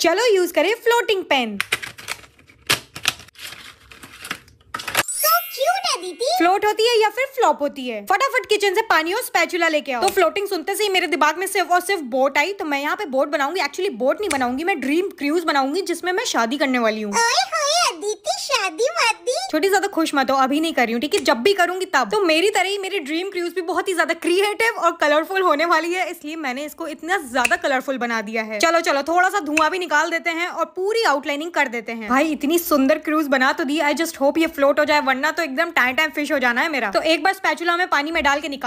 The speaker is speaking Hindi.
चलो यूज करें फ्लोटिंग पेन फ्लोट होती है या फिर फ्लॉप होती है फटाफट किचन से पानी और स्पैचुला लेके आओ तो फ्लोटिंग सुनते से ही मेरे दिमाग में सिर्फ और सिर्फ बोट आई तो मैं यहाँ पे बोट बनाऊंगी एक्चुअली बोट नहीं बनाऊंगी मैं ड्रीम क्रूज बनाऊंगी जिसमें मैं शादी करने वाली हूँ छोटी ज्यादा खुश मत हो अभी नहीं कर रही हूँ ठीक है जब भी करूंगी तब तो मेरी तरह ही मेरी ड्रीम क्रूज भी बहुत ही ज्यादा क्रिएटिव और कलरफुल होने वाली है इसलिए मैंने इसको इतना ज्यादा कलरफुल बना दिया है चलो चलो थोड़ा सा धुआं भी निकाल देते हैं और पूरी आउटलाइनिंग कर देते हैं भाई इतनी सुंदर क्रूज बना तो दी आई जस्ट होप ये फ्लोट हो जाए वरना तो एकदम टाइम टाइम फिश हो जाना है मेरा तो एक बार स्पैचुला में पानी में डाल के निकाल